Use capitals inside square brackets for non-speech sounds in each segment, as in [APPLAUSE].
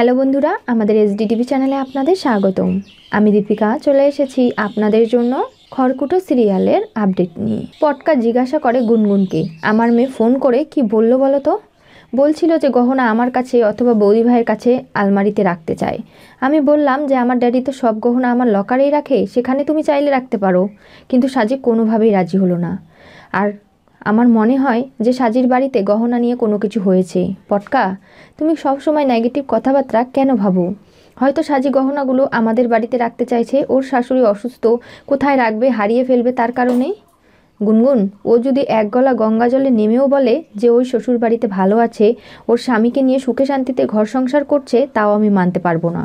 Hello বন্ধুরা আমাদের SD TV চ্যানেলে আপনাদের স্বাগতম আমি দীপিকা চলে এসেছি আপনাদের জন্য খড়কুটো সিরিয়ালের আপডেট নিয়ে পটকা জিজ্ঞাসা করে গুনগুনকে আমার মেয়ে ফোন করে কি বলল বলো তো বলছিল যে গহনা আমার কাছে অথবা বৌদি ভাইয়ের কাছে আলমারিতে রাখতে চায় আমি বললাম যে আমার ড্যাডি তো সব গহনা আমার লকারেই রাখে সেখানে তুমি চাইলে রাখতে পারো কিন্তু সাজে কোনোভাবেই রাজি হলো না আর আমার মনে হয় যে সাজির বাড়িতে গহনা নিয়ে কোনো কিছু হয়েছে পটকা তুমি সবসময় নেগেটিভ কথাবার্তা কেন ভাবো হয়তো সাজি গহনাগুলো আমাদের বাড়িতে রাখতে চাইছে ওর শাশুড়ি অসুস্থ কোথায় রাখবে হারিয়ে ফেলবে তার কারণে গুনগুন ও যদি এক গলা গঙ্গা জলে নেমেও বলে যে ওই শ্বশুর বাড়িতে ভালো আছে ওর স্বামীকে নিয়ে সুখে শান্তিতে ঘর সংসার করছে তাও আমি মানতে পারবো না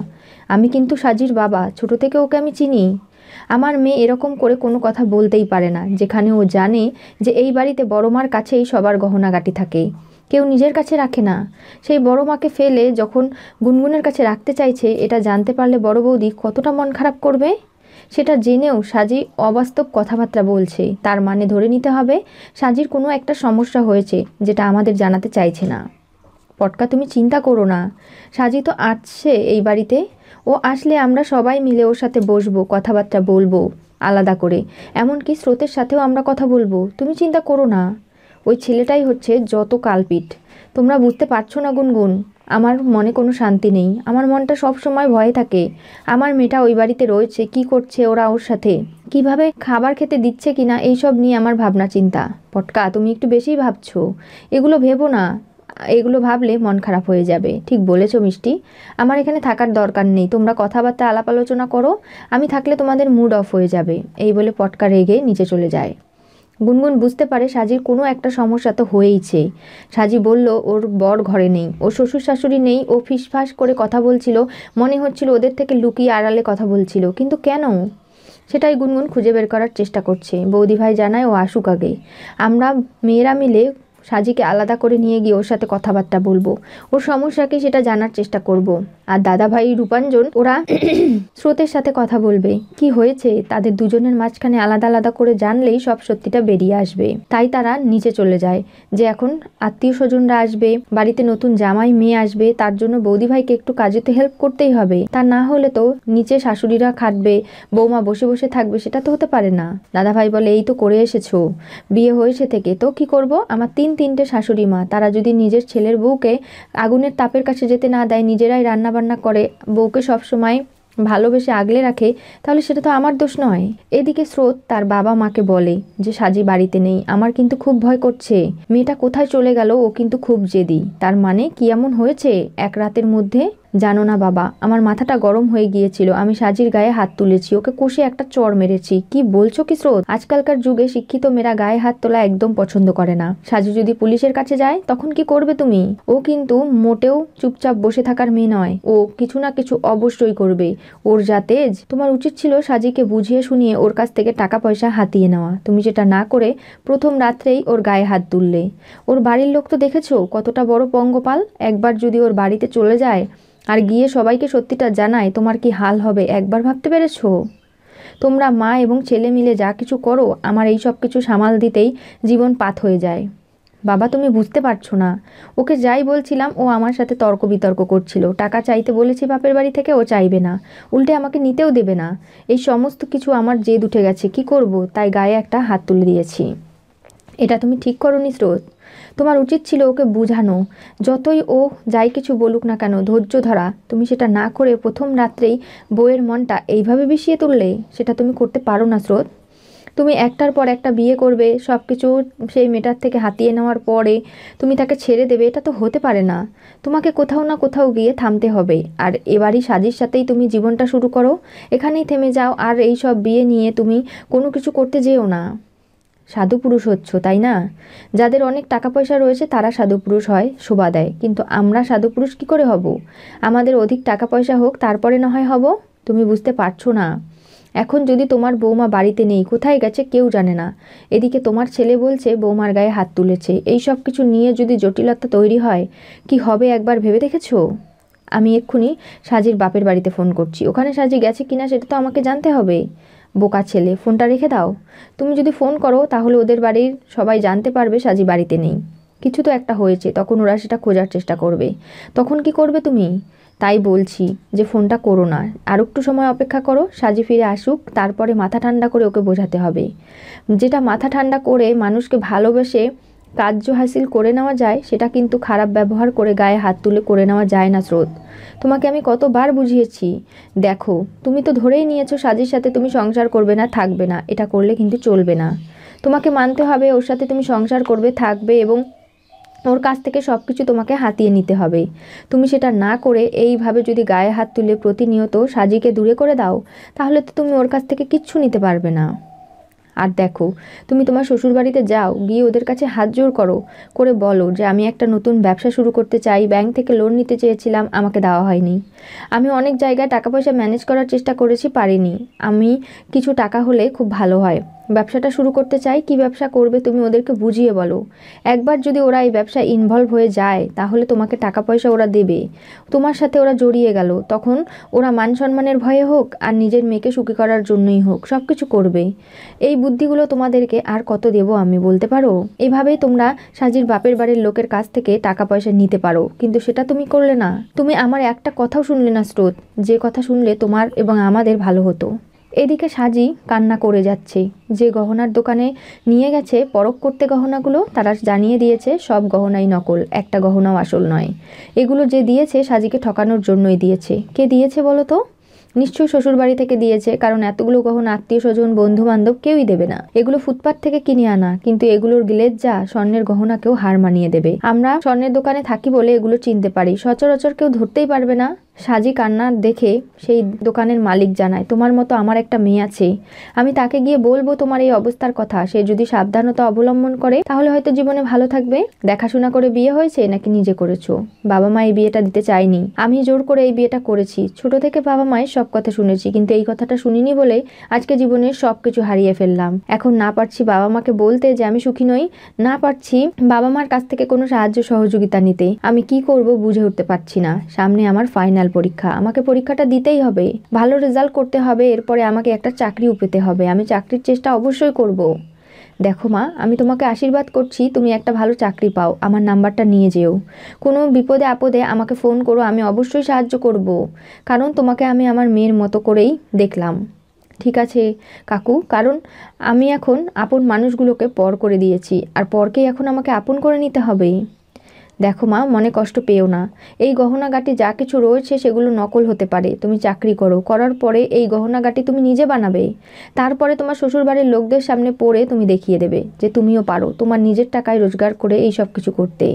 আমি কিন্তু সাজির বাবা ছোট থেকে ওকে আমি চিনি আমার মেয়ে এরকম করে কোনো কথা বলতেই পারে না যেখানে ও জানে যে এই বাড়িতে বড় মার কাছেই সবার গহনাগাটি থাকে কেউ নিজের কাছে রাখে না সেই বড় মাকে ফেলে যখন গুনগুনের কাছে রাখতে চাইছে এটা জানতে পারলে বড় বৌদি কতটা মন খারাপ করবে সেটা জেনেও সাজি অবাস্তব কথাবার্তা বলছে তার মানে ধরে নিতে হবে সাজির কোনো একটা সমস্যা হয়েছে যেটা আমাদের জানাতে চাইছে না পটকা তুমি চিন্তা করো না সাজি তো আসছে এই বাড়িতে ও আসলে আমরা সবাই মিলে ওর সাথে বসবো কথাবার্তা বলবো আলাদা করে এমনকি স্রোতের সাথেও আমরা কথা বলবো তুমি চিন্তা করো না ওই ছেলেটাই হচ্ছে যত কালপিট তোমরা বুঝতে পারছো না গুনগুন আমার মনে কোনো শান্তি নেই আমার মনটা সব সময় ভয়ে থাকে আমার মেয়েটা ওই বাড়িতে রয়েছে কি করছে ওরা ওর সাথে কিভাবে খাবার খেতে দিচ্ছে কিনা এইসব নিয়ে আমার ভাবনা চিন্তা পটকা তুমি একটু বেশিই ভাবছো এগুলো ভেবো না এগুলো ভাবলে মন খারাপ হয়ে যাবে ঠিক বলেছো মিষ্টি আমার এখানে থাকার দরকার নেই তোমরা কথাবার্তা আলাপ আলোচনা করো আমি থাকলে তোমাদের মুড অফ হয়ে যাবে এই বলে পটকা রেগে নিচে চলে যায় গুনগুন বুঝতে পারে সাজির কোনো একটা সমস্যা তো হয়েইছে সাজি বলল ওর বর ঘরে নেই ওর শ্বশুর শাশুড়ি নেই ও ফিসফাস করে কথা বলছিল মনে হচ্ছিল ওদের থেকে লুকিয়ে আড়ালে কথা বলছিল কিন্তু কেন সেটাই গুনগুন খুঁজে বের করার চেষ্টা করছে বৌদিভাই জানায় ও আসুক আগে আমরা মেয়েরা মিলে সাজিকে আলাদা করে নিয়ে গিয়ে ওর সাথে কথাবার্তা বলবো ওর সমস্যাকে সেটা জানার চেষ্টা করব। আর দাদাভাই রূপাঞ্জন ওরা [CLEARS THROAT] স্রোতের সাথে কথা বলবে কি হয়েছে তাদের দুজনের মাঝখানে আলাদা আলাদা করে জানলেই সব সত্যিটা বেরিয়ে আসবে তাই তারা নিচে চলে যায় যে এখন আত্মীয় স্বজনরা আসবে বাড়িতে নতুন জামাই মেয়ে আসবে তার জন্য বৌদি ভাইকে একটু কাজে তো হেল্প করতেই হবে তা না হলে তো নিচে শাশুড়িরা খাটবে বৌমা বসে বসে থাকবে সেটা তো হতে পারে না দাদাভাই বলে এই তো করে এসেছো বিয়ে হয়েছে থেকে তো কি করব আমার তিন তিনটে শাশুড়ি মা তারা যদি নিজের ছেলের বউকে আগুনের তাপের কাছে যেতে না দেয় নিজেরাই রান্নাবান্না করে বউকে সবসময় ভালোবেসে আগলে রাখে তাহলে সেটা তো আমার দোষ নয় এদিকে স্রোত তার বাবা মাকে বলে যে সাজি বাড়িতে নেই আমার কিন্তু খুব ভয় করছে মেয়েটা কোথায় চলে গেল ও কিন্তু খুব জেদি তার মানে কি এমন হয়েছে এক রাতের মধ্যে জানো না বাবা আমার মাথাটা গরম হয়ে গিয়েছিল আমি সাজির গায়ে হাত তুলেছি ওকে কষে একটা চর মেরেছি কি বলছো কি স্রোত আজকালকার যুগে শিক্ষিত মেয়েরা গায়ে হাত তোলা একদম পছন্দ করে না সাজু যদি পুলিশের কাছে যায় তখন কি করবে তুমি ও কিন্তু মোটেও চুপচাপ বসে থাকার মেয়ে নয় ও কিছু না কিছু অবশ্যই করবে ওর যা তেজ তোমার উচিত ছিল সাজিকে বুঝিয়ে শুনিয়ে ওর কাছ থেকে টাকা পয়সা হাতিয়ে নেওয়া তুমি যেটা না করে প্রথম রাত্রেই ওর গায়ে হাত তুললে ওর বাড়ির লোক তো দেখেছো কতটা বড় পঙ্গপাল একবার যদি ওর বাড়িতে চলে যায় আর গিয়ে সবাইকে সত্যিটা জানায় তোমার কি হাল হবে একবার ভাবতে পেরেছ তোমরা মা এবং ছেলে মিলে যা কিছু করো আমার এই সব কিছু সামাল দিতেই জীবন পাত হয়ে যায় বাবা তুমি বুঝতে পারছো না ওকে যাই বলছিলাম ও আমার সাথে তর্ক বিতর্ক করছিল টাকা চাইতে বলেছি বাপের বাড়ি থেকে ও চাইবে না উল্টে আমাকে নিতেও দেবে না এই সমস্ত কিছু আমার জেদ উঠে গেছে কি করব তাই গায়ে একটা হাত তুলে দিয়েছি এটা তুমি ঠিক করো নি স্রোত তোমার উচিত ছিল ওকে বোঝানো যতই ও যাই কিছু বলুক না কেন ধৈর্য ধরা তুমি সেটা না করে প্রথম রাত্রেই বইয়ের মনটা এইভাবে বিষিয়ে তুললে সেটা তুমি করতে পারো না স্রোত তুমি একটার পর একটা বিয়ে করবে সব কিছু সেই মেটার থেকে হাতিয়ে নেওয়ার পরে তুমি তাকে ছেড়ে দেবে এটা তো হতে পারে না তোমাকে কোথাও না কোথাও গিয়ে থামতে হবে আর এবারই সাজির সাথেই তুমি জীবনটা শুরু করো এখানেই থেমে যাও আর এই সব বিয়ে নিয়ে তুমি কোনো কিছু করতে যেও না সাধু পুরুষ হচ্ছ তাই না যাদের অনেক টাকা পয়সা রয়েছে তারা সাধু পুরুষ হয় শোভা দেয় কিন্তু আমরা সাধু পুরুষ কী করে হব আমাদের অধিক টাকা পয়সা হোক তারপরে না হয় হব তুমি বুঝতে পারছো না এখন যদি তোমার বৌমা বাড়িতে নেই কোথায় গেছে কেউ জানে না এদিকে তোমার ছেলে বলছে বৌমার গায়ে হাত তুলেছে এই সব কিছু নিয়ে যদি জটিলতা তৈরি হয় কি হবে একবার ভেবে দেখেছো আমি এক্ষুনি সাজির বাপের বাড়িতে ফোন করছি ওখানে সাজি গেছে কিনা সেটা তো আমাকে জানতে হবে বোকা ছেলে ফোনটা রেখে দাও তুমি যদি ফোন করো তাহলে ওদের বাড়ির সবাই জানতে পারবে সাজি বাড়িতে নেই কিছু তো একটা হয়েছে তখন ওরা সেটা খোঁজার চেষ্টা করবে তখন কি করবে তুমি তাই বলছি যে ফোনটা করো না আর একটু সময় অপেক্ষা করো সাজি ফিরে আসুক তারপরে মাথা ঠান্ডা করে ওকে বোঝাতে হবে যেটা মাথা ঠান্ডা করে মানুষকে ভালোবেসে কার্য হাসিল করে নেওয়া যায় সেটা কিন্তু খারাপ ব্যবহার করে গায়ে হাত তুলে করে নেওয়া যায় না স্রোত তোমাকে আমি কতবার বুঝিয়েছি দেখো তুমি তো ধরেই নিয়েছো সাজির সাথে তুমি সংসার করবে না থাকবে না এটা করলে কিন্তু চলবে না তোমাকে মানতে হবে ওর সাথে তুমি সংসার করবে থাকবে এবং ওর কাছ থেকে সব কিছু তোমাকে হাতিয়ে নিতে হবে তুমি সেটা না করে এইভাবে যদি গায়ে হাত তুলে প্রতিনিয়ত সাজিকে দূরে করে দাও তাহলে তো তুমি ওর কাছ থেকে কিচ্ছু নিতে পারবে না আর দেখো তুমি তোমার শ্বশুরবাড়িতে যাও গিয়ে ওদের কাছে হাত জোর করো করে বলো যে আমি একটা নতুন ব্যবসা শুরু করতে চাই ব্যাংক থেকে লোন নিতে চেয়েছিলাম আমাকে দেওয়া হয়নি আমি অনেক জায়গায় টাকা পয়সা ম্যানেজ করার চেষ্টা করেছি পারিনি আমি কিছু টাকা হলে খুব ভালো হয় ব্যবসাটা শুরু করতে চাই কি ব্যবসা করবে তুমি ওদেরকে বুঝিয়ে বলো একবার যদি ওরা এই ব্যবসায় ইনভলভ হয়ে যায় তাহলে তোমাকে টাকা পয়সা ওরা দেবে তোমার সাথে ওরা জড়িয়ে গেল তখন ওরা মান সম্মানের ভয়ে হোক আর নিজের মেয়েকে সুখী করার জন্যই হোক সব কিছু করবে এই বুদ্ধিগুলো তোমাদেরকে আর কত দেব আমি বলতে পারো এভাবেই তোমরা সাজির বাপের বাড়ির লোকের কাছ থেকে টাকা পয়সা নিতে পারো কিন্তু সেটা তুমি করলে না তুমি আমার একটা কথাও শুনলে না স্রোত যে কথা শুনলে তোমার এবং আমাদের ভালো হতো এদিকে সাজি কান্না করে যাচ্ছে যে গহনার দোকানে নিয়ে গেছে পরক করতে গহনাগুলো তারা জানিয়ে দিয়েছে সব গহনাই নকল একটা গহনাও আসল নয় এগুলো যে দিয়েছে সাজিকে ঠকানোর জন্যই দিয়েছে কে দিয়েছে বলো তো নিশ্চয়ই শ্বশুরবাড়ি থেকে দিয়েছে কারণ এতগুলো গহনা আত্মীয় স্বজন বন্ধু বান্ধব কেউই দেবে না এগুলো ফুটপাথ থেকে কিনে আনা কিন্তু এগুলোর গিলেজ যা স্বর্ণের গহনাকেও হার মানিয়ে দেবে আমরা স্বর্ণের দোকানে থাকি বলে এগুলো চিনতে পারি সচরাচর কেউ ধরতেই পারবে না সাজি কান্না দেখে সেই দোকানের মালিক জানায় তোমার মতো আমার একটা মেয়ে আছে আমি তাকে গিয়ে বলবো তোমার এই অবস্থার কথা সে যদি সাবধানতা অবলম্বন করে তাহলে হয়তো জীবনে ভালো থাকবে দেখাশোনা করে বিয়ে হয়েছে নাকি নিজে করেছো বাবা মা এই বিয়েটা দিতে চায়নি আমি জোর করে এই বিয়েটা করেছি ছোট থেকে বাবা মায়ের সব কথা শুনেছি কিন্তু এই কথাটা শুনিনি বলে আজকে জীবনের সব কিছু হারিয়ে ফেললাম এখন না পারছি বাবা মাকে বলতে যে আমি সুখী নই না পারছি বাবা মার কাছ থেকে কোনো সাহায্য সহযোগিতা নিতে আমি কি করব বুঝে উঠতে পারছি না সামনে আমার ফাইনাল ফাইনাল পরীক্ষা আমাকে পরীক্ষাটা দিতেই হবে ভালো রেজাল্ট করতে হবে এরপরে আমাকে একটা চাকরিও পেতে হবে আমি চাকরির চেষ্টা অবশ্যই করব। দেখো মা আমি তোমাকে আশীর্বাদ করছি তুমি একটা ভালো চাকরি পাও আমার নাম্বারটা নিয়ে যেও কোনো বিপদে আপদে আমাকে ফোন করো আমি অবশ্যই সাহায্য করব। কারণ তোমাকে আমি আমার মেয়ের মতো করেই দেখলাম ঠিক আছে কাকু কারণ আমি এখন আপন মানুষগুলোকে পর করে দিয়েছি আর পরকেই এখন আমাকে আপন করে নিতে হবে দেখো মা মনে কষ্ট পেও না এই গহনাগাটি যা কিছু রয়েছে সেগুলো নকল হতে পারে তুমি চাকরি করো করার পরে এই গহনাগাটি তুমি নিজে বানাবে তারপরে তোমার শ্বশুরবাড়ির লোকদের সামনে পড়ে তুমি দেখিয়ে দেবে যে তুমিও পারো তোমার নিজের টাকায় রোজগার করে এই সব কিছু করতে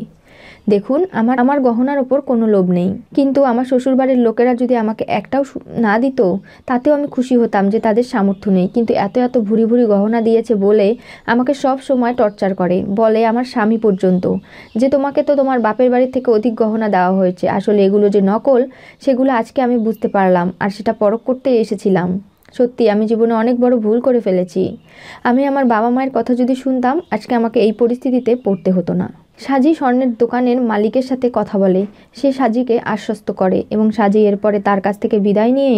দেখুন আমার আমার গহনার ওপর কোনো লোভ নেই কিন্তু আমার শ্বশুরবাড়ির লোকেরা যদি আমাকে একটাও না দিত তাতেও আমি খুশি হতাম যে তাদের সামর্থ্য নেই কিন্তু এত এত ভুরি ভুরি গহনা দিয়েছে বলে আমাকে সব সময় টর্চার করে বলে আমার স্বামী পর্যন্ত যে তোমাকে তো তোমার বাপের বাড়ি থেকে অধিক গহনা দেওয়া হয়েছে আসলে এগুলো যে নকল সেগুলো আজকে আমি বুঝতে পারলাম আর সেটা পরখ করতে এসেছিলাম সত্যি আমি জীবনে অনেক বড় ভুল করে ফেলেছি আমি আমার বাবা মায়ের কথা যদি শুনতাম আজকে আমাকে এই পরিস্থিতিতে পড়তে হতো না সাজি স্বর্ণের দোকানের মালিকের সাথে কথা বলে সে সাজিকে আশ্বস্ত করে এবং সাজি এরপরে তার কাছ থেকে বিদায় নিয়ে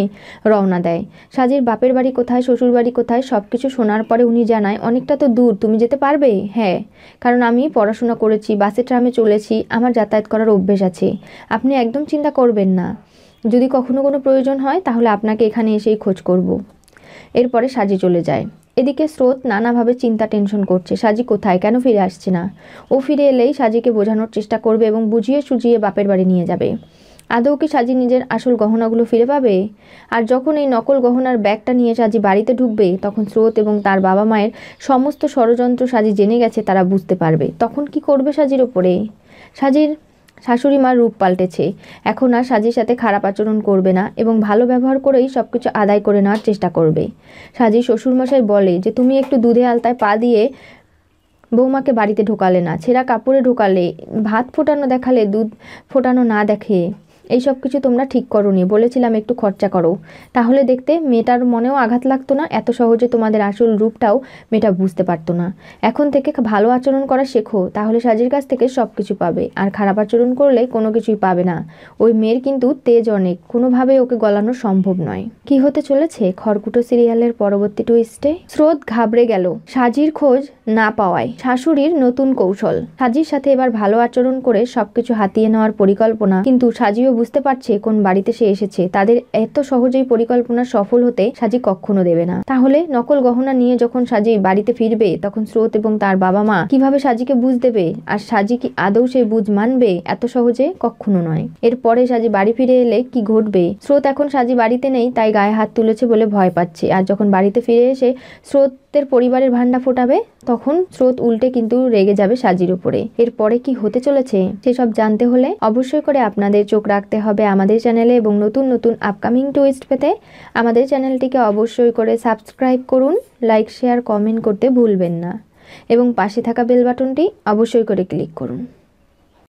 রওনা দেয় সাজির বাপের বাড়ি কোথায় শ্বশুর বাড়ি কোথায় সব কিছু শোনার পরে উনি জানায় অনেকটা তো দূর তুমি যেতে পারবে হ্যাঁ কারণ আমি পড়াশোনা করেছি বাসে ট্রামে চলেছি আমার যাতায়াত করার অভ্যেস আছে আপনি একদম চিন্তা করবেন না যদি কখনো কোনো প্রয়োজন হয় তাহলে আপনাকে এখানে এসেই খোঁজ করব। এরপরে সাজি চলে যায় এদিকে স্রোত নানাভাবে চিন্তা টেনশন করছে সাজি কোথায় কেন ফিরে আসছে না ও ফিরে এলেই সাজিকে বোঝানোর চেষ্টা করবে এবং বুঝিয়ে সুজিয়ে বাপের বাড়ি নিয়ে যাবে আদৌ কি সাজি নিজের আসল গহনাগুলো ফিরে পাবে আর যখন এই নকল গহনার ব্যাগটা নিয়ে সাজি বাড়িতে ঢুকবে তখন স্রোত এবং তার বাবা মায়ের সমস্ত ষড়যন্ত্র সাজি জেনে গেছে তারা বুঝতে পারবে তখন কি করবে সাজির ওপরে সাজির শাশুড়ি মার রূপ পাল্টেছে এখন আর সাজির সাথে খারাপ আচরণ করবে না এবং ভালো ব্যবহার করেই সব কিছু আদায় করে নেওয়ার চেষ্টা করবে সাজি শ্বশুরমশাই বলে যে তুমি একটু দুধে আলতায় পা দিয়ে বৌমাকে বাড়িতে ঢোকালে না ছেঁড়া কাপড়ে ঢোকালে ভাত ফোটানো দেখালে দুধ ফোটানো না দেখে এই সব কিছু তোমরা ঠিক করো নি বলেছিলাম একটু খরচা করো তাহলে দেখতে মেয়েটার মনেও আঘাত লাগতো না এত সহজে তোমাদের আসল রূপটাও মেয়েটা বুঝতে পারতো না এখন থেকে ভালো আচরণ করা শেখো তাহলে সাজির কাছ থেকে সব কিছু পাবে আর খারাপ আচরণ করলে কোনো কিছুই পাবে না ওই মেয়ের কিন্তু তেজ অনেক কোনোভাবেই ওকে গলানো সম্ভব নয় কি হতে চলেছে খড়কুটো সিরিয়ালের পরবর্তী টুইস্টে স্রোত ঘাবড়ে গেল সাজির খোঁজ না পাওয়ায় শাশুড়ির নতুন কৌশল সাজির সাথে এবার ভালো আচরণ করে সবকিছু হাতিয়ে নেওয়ার পরিকল্পনা কিন্তু সাজিও বুঝতে পারছে কোন বাড়িতে সে এসেছে তাদের এত সহজেই পরিকল্পনা সফল হতে সাজি কখনো দেবে না তাহলে নকল গহনা নিয়ে যখন সাজি বাড়িতে ফিরবে তখন স্রোত এবং তার বাবা মা কিভাবে সাজিকে বুঝ দেবে আর সাজি কি আদৌ সে বুঝ মানবে এত সহজে কখনো নয় এরপরে সাজি বাড়ি ফিরে এলে কি ঘটবে স্রোত এখন সাজি বাড়িতে নেই তাই গায়ে হাত তুলেছে বলে ভয় পাচ্ছে আর যখন বাড়িতে ফিরে এসে স্রোত দের পরিবারের ভান্ডা ফোটাবে তখন স্রোত উল্টে কিন্তু রেগে যাবে সাজির উপরে এরপরে কি হতে চলেছে সেসব জানতে হলে অবশ্যই করে আপনাদের চোখ রাখতে হবে আমাদের চ্যানেলে এবং নতুন নতুন আপকামিং টুইস্ট পেতে আমাদের চ্যানেলটিকে অবশ্যই করে সাবস্ক্রাইব করুন লাইক শেয়ার কমেন্ট করতে ভুলবেন না এবং পাশে থাকা বেল বাটনটি অবশ্যই করে ক্লিক করুন